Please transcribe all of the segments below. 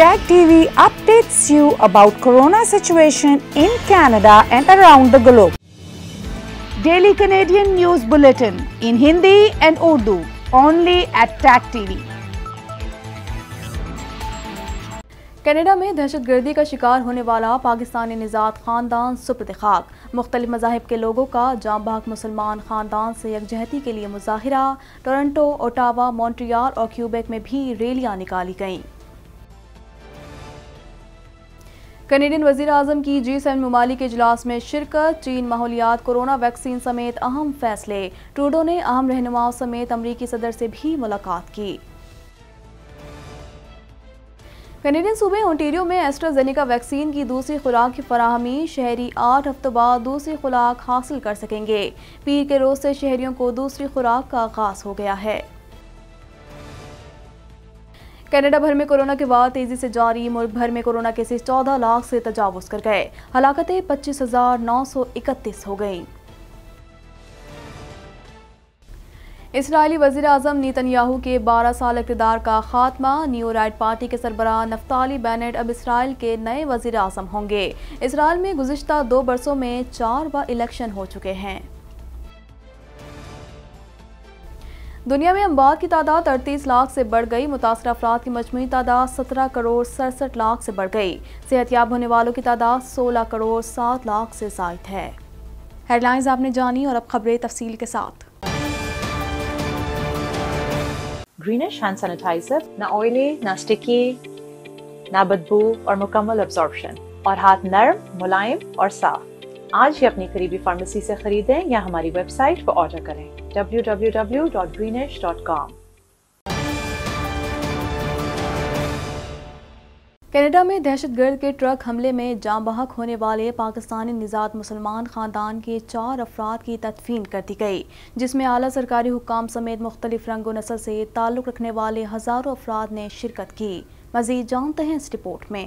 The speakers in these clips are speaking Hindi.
Tag TV updates you about corona situation in Canada and around the globe. Daily Canadian News Bulletin in Hindi and Urdu only at Tag TV. Canada में दहशत गर्दी का शिकार होने वाला पाकिस्तानी निजात ख़ानदान सुप्रत खाक मुख्तलि मजाहब के लोगों का जाम बाग मुसलमान ख़ानदान से यकजहती के लिए मुजाहरा टोरंटो ओटावा मॉन्ट्रियाल और क्यूबेक में भी रैलियाँ निकाली गईं कनेडियन वजीर अजम की जी सेवन ममालिक इजलास में शिरकत चीन माहौलियात कोरोना वैक्सीन समेत अहम फैसले ट्रूडो ने अहम रहनुमाओं समेत अमरीकी सदर से भी मुलाकात की कनेडियन सूबे ओंटेरियो में एस्ट्राजेनिका वैक्सीन की दूसरी खुराक की फराहमी शहरी आठ हफ्तों बाद दूसरी खुराक हासिल कर सकेंगे पीर के रोज से शहरियों को दूसरी खुराक का आगाज हो गया है कनाडा भर में कोरोना के बाद तेजी से जारी मुल्क भर में कोरोना केसेस 14 लाख से तजावज कर गए हलाकतें पच्चीस हो गईं इसराइली वजीर अजम नीतनयाहू के 12 साल इकतदार का खात्मा न्यू राइट पार्टी के सरबराह नफ्ताली बैनेट अब इसराइल के नए वजीर आजम होंगे इसराइल में गुजशत दो बरसों में चार बार इलेक्शन हो चुके हैं दुनिया में अमवात की तादाद अड़तीस लाख से बढ़ गई मुतासर अफराद की मजमू तादाद सत्रह करोड़ सड़सठ लाख से बढ़ गई सेहतियाब होने वालों की तादाद सोलह करोड़ सात लाख से जायद है हेडलाइंस आपने जानी और अब खबरें तफसील के साथ ग्रीनिश हैंड सैनिटाइजर ना ऑयली ना स्टिकी ना बदबू और मुकम्मल अब्जॉर्बशन और हाथ नरम मुलायम और साफ आज ही अपनी करीबी फार्मेसी से खरीदें या हमारी वेबसाइट पर ऑर्डर करें www.greenish.com. कनाडा में दहशतगर्द के ट्रक हमले में जाम बहक होने वाले पाकिस्तानी निजात मुसलमान ख़ानदान के चार अफराद की तदफीन कर दी गई जिसमें आला सरकारी हुकाम समेत मुख्तलिफ रंग व नस्ल से ताल्लुक़ रखने वाले हज़ारों अफराद ने शिरकत की मजीद जानते हैं इस रिपोर्ट में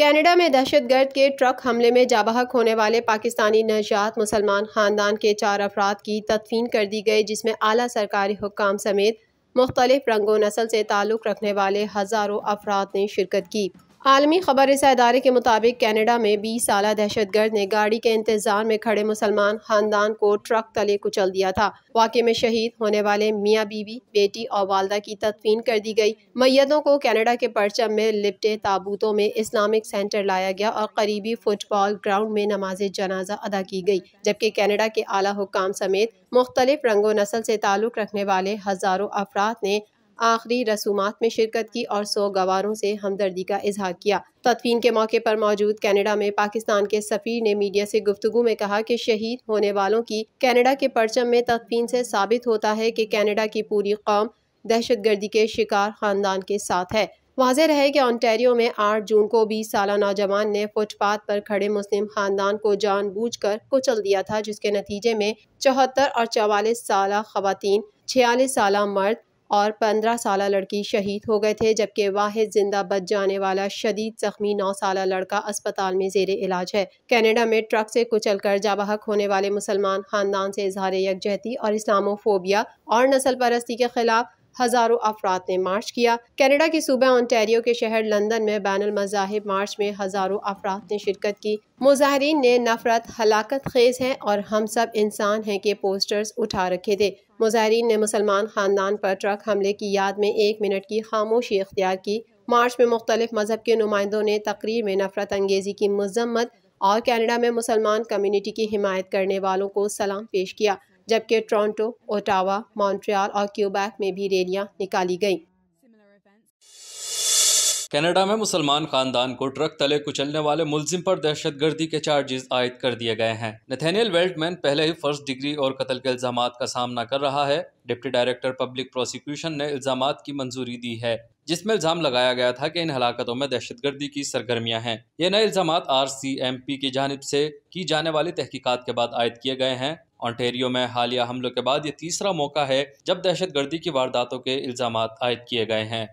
कनाडा में दहशतगर्द के ट्रक हमले में जाबहक होने वाले पाकिस्तानी नजात मुसलमान खानदान के चार अफराद की तदफीन कर दी गई जिसमें आला सरकारी हुकाम समेत मुख्तलिफ रंगो नस्ल से ताल्लुक़ रखने वाले हज़ारों अफराद ने शिरकत की आलमी खबर इस अदारे के मुताबिक कैनेडा में बीस साल दहशत गर्द ने गाड़ी के इंतज़ार में खड़े मुसलमान खानदान को ट्रक तले कुचल दिया था वाकई में शहीद होने वाले मियाँ बीवी बेटी और वालदा की तदफीन कर दी गई मैतों को कैनेडा के परचम में लिपटे ताबूतों में इस्लामिक सेंटर लाया गया और करीबी फुटबॉल ग्राउंड में नमाज जनाजा अदा की गई जबकि कैनेडा के आला हुकाम समेत मुख्तलिफ रंगो नस्ल से ताल्लुक़ रखने वाले हज़ारों अफराद ने आखिरी रसूमात में शिरकत की और सौ गवारों से हमदर्दी का इजहार किया तदफीन के मौके पर मौजूद कनाडा में पाकिस्तान के सफ़ीर ने मीडिया से गुफ्तु में कहा कि शहीद होने वालों की कनाडा के परचम में तदफीन से साबित होता है कि कनाडा की पूरी कौम दहशत गर्दी के शिकार खानदान के साथ है वाजह रहे कि ऑन्टेरियो में 8 जून को बीस साल नौजवान ने फुटपाथ पर खड़े मुस्लिम खानदान को जानबूझकर कुचल दिया था जिसके नतीजे में चौहत्तर और चवालीस साल खातन छियालीस साल मर्द और पंद्रह साल लड़की शहीद हो गए थे जबकि वाहिद जिंदा बच जाने वाला शदीद जख्मी नौ साल लड़का अस्पताल में जेर इलाज है कनाडा में ट्रक से कुचल कर जाबहक होने वाले मुसलमान खानदान से इजहार यकजहती और इस्लामोफोबिया और नस्ल परस्ती के खिलाफ हज़ारों अफराद ने मार्च किया कनाडा के सूबा ऑन्टेरियो के शहर लंदन में बैन मजाहब मार्च में हज़ारों अफराद ने शिरकत की मुजाहरीन ने नफरत हलाकत खेज है और हम सब इंसान हैं के पोस्टर्स उठा रखे थे मुजाहरीन ने मुसलमान खानदान पर ट्रक हमले की याद में एक मिनट की खामोशी अख्तियार की मार्च में मुख्तलिफ मजहब के नुमाइंदों ने तकरीर में नफरत अंगेज़ी की मजम्मत और कैनेडा में मुसलमान कम्यूनिटी की हिमायत करने वालों को सलाम पेश किया जबकि टोरंटो ओटावा मॉन्ट्रियल और क्यूबैक में भी रैलियाँ निकाली गईं कनाडा में मुसलमान खानदान को ट्रक तले कुचलने वाले मुलजिम पर दहशतगर्दी के चार्जेस आयद कर दिए गए हैं नथेनियल वेल्टमैन पहले ही फर्स्ट डिग्री और कत्ल के इल्जाम का सामना कर रहा है डिप्टी डायरेक्टर पब्लिक प्रोसिक्यूशन ने इल्जाम की मंजूरी दी है जिसमें इल्जाम लगाया गया था कि इन हलाकतों में दहशतगर्दी की सरगर्मियां हैं ये नए इल्जाम आर सी एम पी की जानब से की जाने वाली तहकीकत के बाद आयद किए गए हैं ऑन्टेरियो में हालिया हमलों के बाद ये तीसरा मौका है जब दहशतगर्दी की वारदातों के इल्जाम आयद किए गए हैं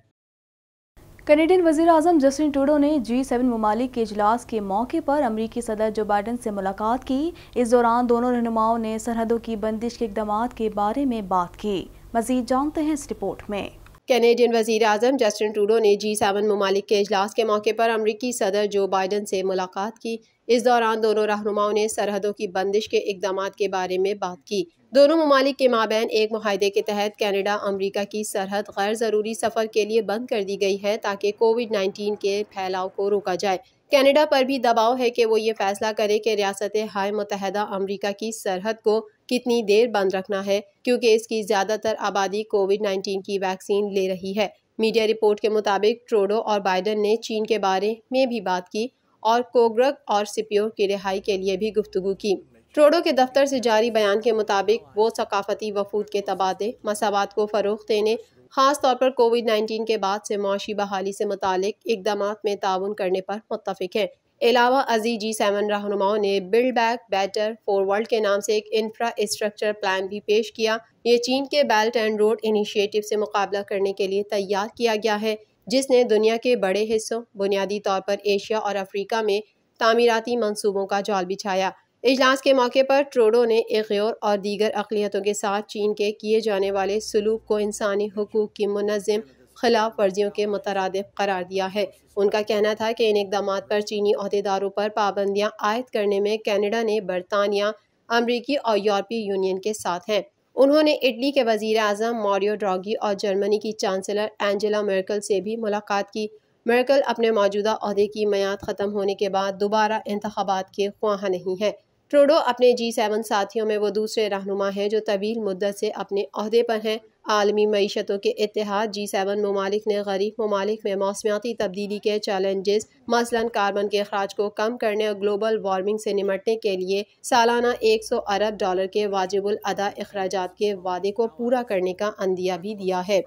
कनेडियन वजीर अजम जस्टिन टूडो ने जी सेवन ममालिक के इजलास के मौके पर अमरीकी सदर जो बाइडन से मुलाकात की इस दौरान दोनों रहनुमाओं ने सरहदों की बंदिश के इकदाम के बारे में बात की मजीद जानते हैं इस रिपोर्ट में कैनेडियन वजीर अजम जस्टिन टूडो ने जी सेवन ममालिक के अजलास के मौके पर अमरीकी सदर जो बाइडन से मुलाकात की इस दौरान दोनों रहनुमाओं ने सरहदों की बंदिश के इकदाम के बारे में बात की दोनों ममालिक के माबेन एक माहदे के तहत कैनेडा अमरीका की सरहद गैर ज़रूरी सफ़र के लिए बंद कर दी गई है ताकि कोविड नाइन्टीन के फैलाव को रोका जाए कनाडा पर भी दबाव है कि वो ये फैसला करे कि रियासत हाय मुतहदा अमरीका की सरहद को कितनी देर बंद रखना है क्योंकि इसकी ज़्यादातर आबादी कोविड नाइन्टीन की वैक्सीन ले रही है मीडिया रिपोर्ट के मुताबिक ट्रोडो और बाइडन ने चीन के बारे में भी बात की और कोग्रग और सिपियो की रिहाई के लिए भी गुफ्तु की ट्रोडो के दफ्तर से जारी बयान के मुताबिक वो सकाफती वफूद के तबादले मसावत को फ़रोग देने खास तौर पर कोविड 19 के बाद से मुशी बहाली से मुतल इकदाम में ताउन करने पर मुतफिक हैं अलावा अजी जी सेवन रहनुमाओं ने बिल्ड बैक बेटर वर्ल्ड के नाम से एक इंफ्रास्ट्रक्चर प्लान भी पेश किया ये चीन के बेल्ट एंड रोड इनिशिएटिव से मुकाबला करने के लिए तैयार किया गया है जिसने दुनिया के बड़े हिस्सों बुनियादी तौर पर एशिया और अफ्रीका में तामीराती मनसूबों का जाल बिछाया इजलास के मौके पर ट्रोडो ने एग्योर और दीगर अकलीतों के साथ चीन के किए जाने वाले सलूक को इंसानी हकूक़ की मनज़म खिलाफ वर्जियों के मुतरद करार दिया है उनका कहना था कि इन इकदाम पर चीनी अहदेदारों पर पाबंदियाँ आयद करने में कैनेडा ने बरतानिया अमरीकी और यूरोपीय यूनियन के साथ हैं उन्होंने इटली के वजीर अजम मॉरियो ड्रागी और जर्मनी की चांसलर एंजेला मर्कल से भी मुलाकात की मर्कल अपने मौजूदा अहदे की मैाद ख़त्म होने के बाद दोबारा इंतबात के ख्वाह नहीं है ट्रूडो अपने जी सेवन साथियों में वो दूसरे रहनुमा हैं जो तवील मुद्दत से अपने अहदे पर हैं आलमी मीशतों के इतिहाद जी सेवन ममालिक ने गरीब ममालिक में मौसमियाती तब्दीली के चैलेंजेस मसलन कार्बन के अखराज को कम करने और ग्लोबल वार्मिंग से निमटने के लिए सालाना एक सौ अरब डॉलर के वाजिबुल अदा अखराज के वादे को पूरा करने का अंदिया भी दिया है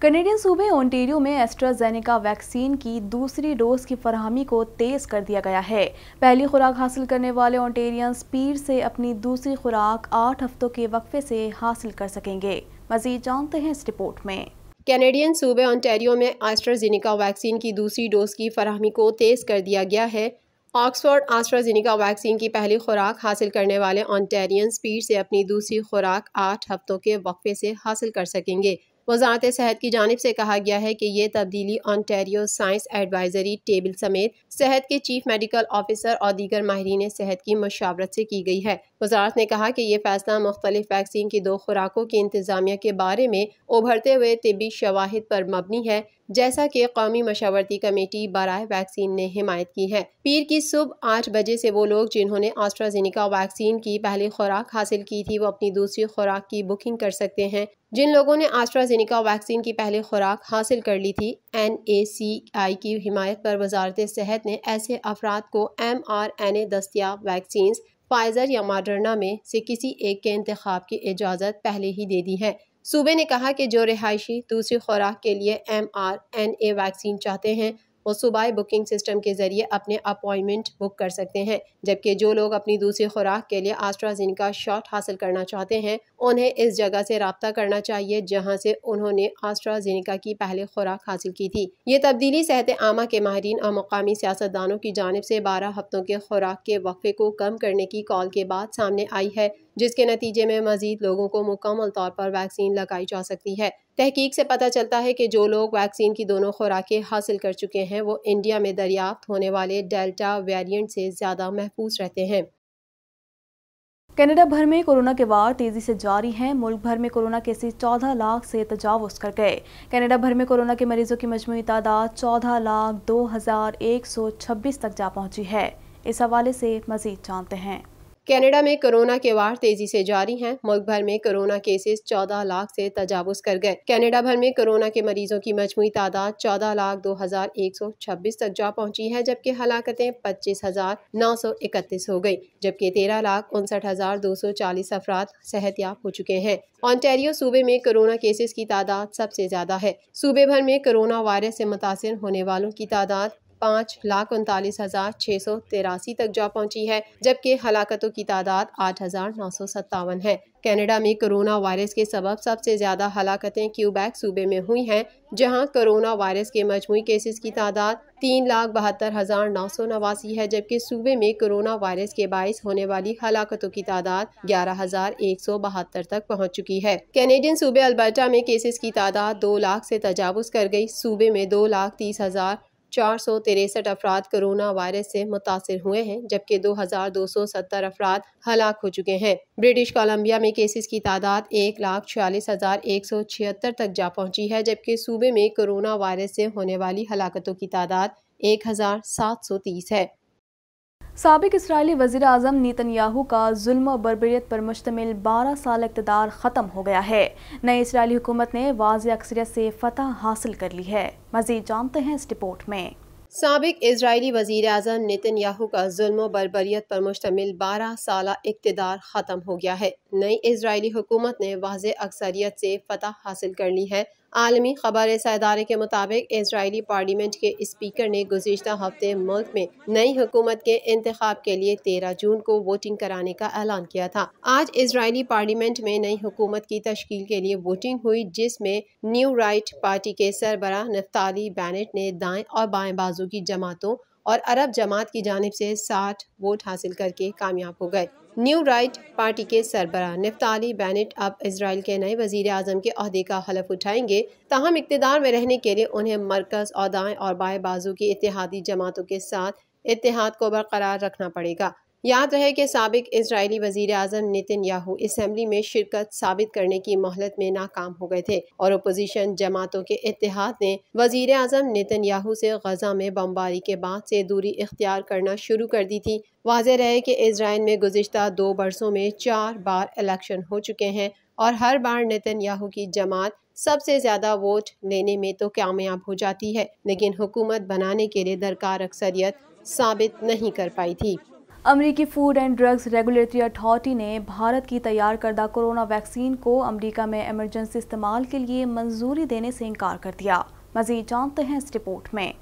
कनेडियन सूबे ओंटेरियो में एस्ट्राजेनेका वैक्सीन की दूसरी डोज की फरहमी को तेज़ कर दिया गया है पहली खुराक हासिल करने वाले ओंटेरियन पीर से अपनी दूसरी खुराक आठ हफ्तों के वक्फे से हासिल कर सकेंगे मजीद जानते हैं इस रिपोर्ट में कैनेडियन सूबे ओंटेरियो में एस्ट्राजेनेका वैक्सीन की दूसरी डोज की फरहमी को तेज़ कर दिया गया है ऑक्सफोर्ड आस्ट्राजीनिका वैक्सीन की पहली खुराक हासिल करने वाले ओंटेरियन स्पीड से अपनी दूसरी खुराक आठ हफ्तों के वक्फे से हासिल कर सकेंगे वजारत सेहत की जानब से कहा गया है कि ये तब्दीली ऑनटेरियो साइंस एडवाइजरी टेबल समेत सेहत के चीफ मेडिकल ऑफिसर और दीगर माहरीन सेहत की मशावरत से की गई है वजारत ने कहा कि यह फैसला मुख्तलिफ वैक्सीन की दो खुराकों की इंतजामिया के बारे में उभरते हुए तबी शवाहद पर मबनी है जैसा कि कौमी मशावरती कमेटी बरए वैक्सीन ने हिमायत की है पीर की सुबह आठ बजे से वो लोग जिन्होंने ऑस्ट्राजेनिका वैक्सीन की पहली खुराक हासिल की थी वो अपनी दूसरी खुराक की बुकिंग कर सकते हैं जिन लोगों ने ऑस्ट्राजेनिका वैक्सीन की पहली खुराक हासिल कर ली थी एन ए सी आई की हिमायत पर वजारत सेहत ने ऐसे अफराद को एम आर एन ए दस्तियाब वैक्सीन फाइज़र या माडरना में से किसी एक के इंतखब की इजाज़त पहले ही दे दी है सूबे ने कहा कि जो रिहायशी दूसरी खुराक के लिए M R N A vaccine चाहते हैं वो सूबाई बुकिंग सिस्टम के ज़रिए अपने अपॉइंटमेंट बुक कर सकते हैं जबकि जो लोग अपनी दूसरी खुराक के लिए का शॉट हासिल करना चाहते हैं उन्हें इस जगह से रबता करना चाहिए जहाँ से उन्होंने आस्ट्राजेनिका की पहले खुराक हासिल की थी ये तब्दीली सेहत आमा के माहरीन और मकामी सियासतदानों की जानब से बारह हफ्तों के खुराक के वक्फे को कम करने की कॉल के बाद सामने आई है जिसके नतीजे में मजीद लोगों को मुकम्मल तौर पर वैक्सीन लगाई जा सकती है तहकीक से पता चलता है कि जो लोग वैक्सीन की दोनों खुराकें हासिल कर चुके हैं वो इंडिया में दरियाफ्त होने वाले डेल्टा वेरियंट से ज़्यादा महफूज रहते हैं कनाडा भर में कोरोना के वार तेजी से जारी हैं मुल्क भर में कोरोना केसेस 14 लाख से तजावज़ कर गए कनाडा भर में कोरोना के मरीजों की मजमू तादाद 14 लाख दो हज़ार एक सौ छब्बीस तक जा पहुंची है इस हवाले से मजीद जानते हैं कनाडा में कोरोना के वार तेजी से जारी हैं मुल्क भर में कोरोना केसेस 14 लाख से तजावज कर गए कनाडा भर में कोरोना के मरीजों की मजमू तादाद 14 लाख 2126 तक जा पहुंची है जबकि हलाकतें 25,931 हो गई जबकि 13 लाख उनसठ हजार दो सौ चालीस अफराद याब हो चुके हैं ऑनटेरियो सूबे में कोरोना केसेस की तादाद सबसे ज्यादा है सूबे भर में कोरोना वायरस से मुतासर होने वालों की तादाद पाँच लाख उनतालीस हज़ार छः सौ तिरासी तक जा पहुंची है जबकि हलाकतों की तादाद आठ हज़ार नौ सौ सत्तावन है कनाडा में कोरोना वायरस के सबब सबसे ज़्यादा हलाकतें क्यूबैक सूबे में हुई हैं जहां कोरोना वायरस के मजमू केसेस की तादाद तीन लाख बहत्तर हज़ार नौ सौ नवासी है जबकि सूबे में कोरोना वायरस के बायस होने वाली हलाकतों की तादाद ग्यारह हज़ार एक सौ बहत्तर तक पहुँच चुकी है कैनेडियन सूबे अल्बर्टा में केसेस की तादाद दो लाख से तजावज़ कर गई सूबे में दो लाख तीस हज़ार चार सौ तिरसठ अफराद कोरोना वायरस से मुतासर हुए हैं जबकि दो हज़ार दो सौ सत्तर अफराद हलाक हो चुके हैं ब्रिटिश कोलंबिया में केसेस की तादाद एक लाख छियालीस हज़ार एक सौ छिहत्तर तक जा पहुंची है जबकि सूबे में कोरोना वायरस से होने वाली हलाकतों की तादाद एक हज़ार सात सौ तीस है सबक इसराइली वजीर अजम याहू का जुल्म और बरबरीत पर मुश्तमिल बारह साल इकतदार ख़त्म हो गया है नई इसराइली हुकूमत ने वाज अक्सरियत से फतह हासिल कर ली है मजीद जानते हैं इस रिपोर्ट में सबक इसराइली वज़ी अजम नितिन याहू का जुल्म बरबरीत पर मुश्तमिल बारह साल इकतदार ख़त्म हो गया है नई इसराइली हुकूमत ने वाज अक्सरियत से फतह हासिल कर ली है आलमी खबर इदारे के मुताबिक इसराइली पार्लियामेंट के स्पीकर ने गुजशत हफ्ते मुल्क में नई हुकूमत के इंतब के लिए तेरह जून को वोटिंग कराने का ऐलान किया था आज इसराइली पार्लियामेंट में नई हुकूमत की तश्ल के लिए वोटिंग हुई जिसमें न्यू राइट पार्टी के सरबरा नफ्ताली बैनेट ने दाएं और बाएं बाजू की जमातों और अरब जमात की जानब से साठ वोट हासिल करके कामयाब हो गए न्यू राइट पार्टी के सरबरा नफ्ताली बैनट अब इसराइल के नए वजीर अजम के अहदे का हलफ उठाएंगे ताहम इकतदार में रहने के लिए उन्हें मरकज और दाएँ और बाएँ बाजू की इतिहादी जमातों के साथ इतिहाद को बरकरार रखना पड़ेगा याद रहे कि सबक इसराइली वजीर अजम नितिन याहू इसम्बली में शिरकत साबित करने की मोहलत में नाकाम हो गए थे और अपोजिशन जमातों के इतिहाद ने वजीर अजम नितिन याहू से गजा में बमबारी के बाद से दूरी इख्तियार करना शुरू कर दी थी वाज रहे कि इसराइल में गुजशत दो बरसों में चार बार इलेक्शन हो चुके हैं और हर बार नितिन याहू की जमात सबसे ज़्यादा वोट लेने में तो कामयाब हो जाती है लेकिन हुकूमत बनाने के लिए दरकार अक्सरियत साबित नहीं कर पाई थी अमरीकी food and drugs regulatory authority ने भारत की तैयार करदा कोरोना वैक्सीन को अमरीका में एमरजेंसी इस्तेमाल के लिए मंजूरी देने से इनकार कर दिया मजीद जानते हैं इस रिपोर्ट में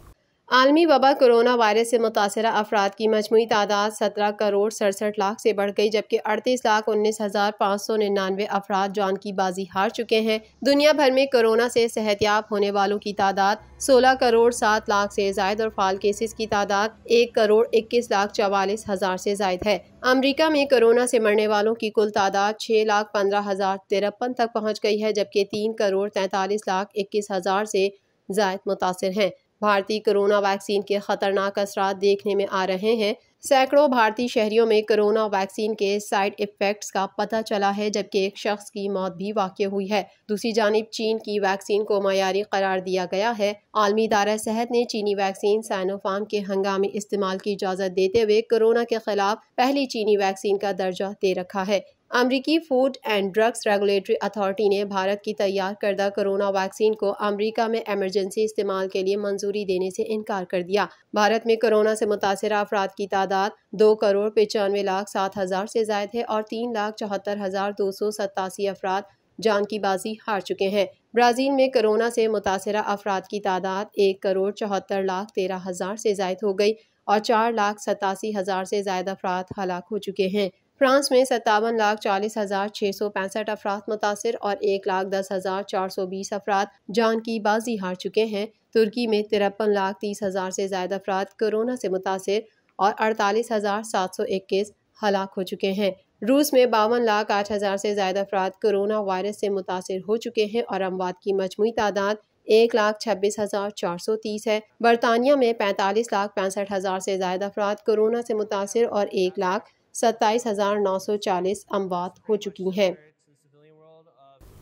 आलमी वबा कोरोना वायरस से मुतासर अफराद की मजमू तादाद सत्रह करोड़ सड़सठ लाख से बढ़ गई जबकि अड़तीस लाख उन्नीस हज़ार पाँच सौ निन्यानवे अफराद जान की बाजी हार चुके हैं दुनिया भर में कोरोना से सेहतियाब होने वालों की तादाद सोलह करोड़ सात लाख से जायद और फाल केसेस की तादाद एक करोड़ इक्कीस लाख चवालीस हज़ार से जायद है अमरीका में कोरोना से मरने वालों की कुल तादाद छः लाख पंद्रह हज़ार तिरपन तक पहुँच गई है जबकि तीन करोड़ तैंतालीस लाख इक्कीस हज़ार से जायद मुतासर हैं भारतीय कोरोना वैक्सीन के खतरनाक असरा देखने में आ रहे हैं सैकड़ों भारतीय शहरियों में कोरोना वैक्सीन के साइड इफ़ेक्ट्स का पता चला है जबकि एक शख्स की मौत भी वाक़ हुई है दूसरी जानब चीन की वैक्सीन को मैारी करार दिया गया है आलमी दारा सेहत ने चीनी वैक्सीन साइनोफार्म के हंगामी इस्तेमाल की इजाज़त देते हुए कोरोना के खिलाफ पहली चीनी वैक्सीन का दर्जा दे रखा है अमरीकी food and drugs regulatory authority ने भारत की तैयार करदा कोरोना वैक्सीन को अमरीका में एमरजेंसी इस्तेमाल के लिए मंजूरी देने से इनकार कर दिया भारत में कोरोना से मुतासर अफराद की तादाद दो करोड़ पचानवे लाख सात हज़ार से जायद है और तीन लाख चौहत्तर हज़ार दो सौ सतासी अफराद जान की बाजी हार चुके हैं ब्राज़ील में कोरोना से मुतासर अफराद की तादाद एक करोड़ चौहत्तर लाख तेरह हज़ार से जायद हो गई और चार लाख सतासी हज़ार से ज्यादा अफराद हलाक हो चुके हैं फ्रांस में सत्तावन लाख चालीस हज़ार छः सौ पैंसठ अफराद मुतासर और एक लाख दस हज़ार चार सौ बीस अफराद जान की बाजी हार चुके हैं तुर्की में तिरपन लाख तीस हज़ार से ज्यादा अफराद कोरोना से मुतासर और अड़तालीस हज़ार सात सौ इक्कीस हलाक हो चुके हैं रूस में बावन लाख आठ हज़ार से ज्यादा अफराद कोरोना वायरस से मुतासर हो चुके हैं और अमवात की मजमू तादाद एक लाख छब्बीस हज़ार चार सौ तीस है बरतानिया में पैंतालीस लाख पैंसठ हज़ार से ज्यादा अफराद कोरोना से मुतासर और एक लाख सत्ताईस हज़ार नौ सौ चालीस अमवात हो चुकी हैं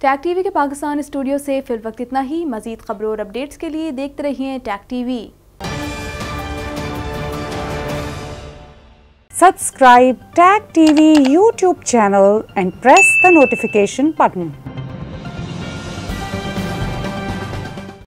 टैग टीवी के पाकिस्तान स्टूडियो से फिल वक्त इतना ही मजीद खबरों और अपडेट्स के लिए देखते रहिए Tag TV subscribe Tag TV YouTube channel and press the notification button